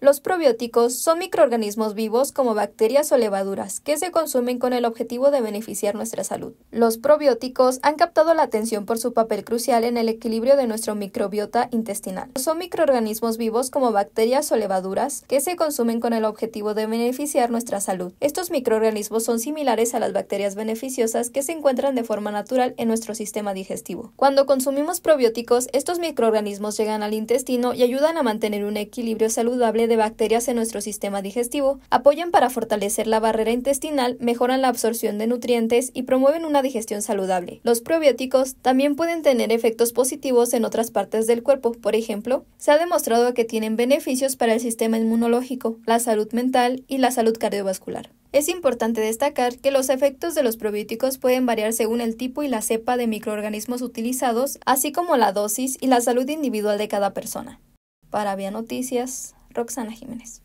Los probióticos son microorganismos vivos como bacterias o levaduras que se consumen con el objetivo de beneficiar nuestra salud. Los probióticos han captado la atención por su papel crucial en el equilibrio de nuestro microbiota intestinal. Son microorganismos vivos como bacterias o levaduras que se consumen con el objetivo de beneficiar nuestra salud. Estos microorganismos son similares a las bacterias beneficiosas que se encuentran de forma natural en nuestro sistema digestivo. Cuando consumimos probióticos, estos microorganismos llegan al intestino y ayudan a mantener un equilibrio saludable de bacterias en nuestro sistema digestivo, apoyan para fortalecer la barrera intestinal, mejoran la absorción de nutrientes y promueven una digestión saludable. Los probióticos también pueden tener efectos positivos en otras partes del cuerpo, por ejemplo, se ha demostrado que tienen beneficios para el sistema inmunológico, la salud mental y la salud cardiovascular. Es importante destacar que los efectos de los probióticos pueden variar según el tipo y la cepa de microorganismos utilizados, así como la dosis y la salud individual de cada persona. Para Vía Noticias, Roxana Jiménez.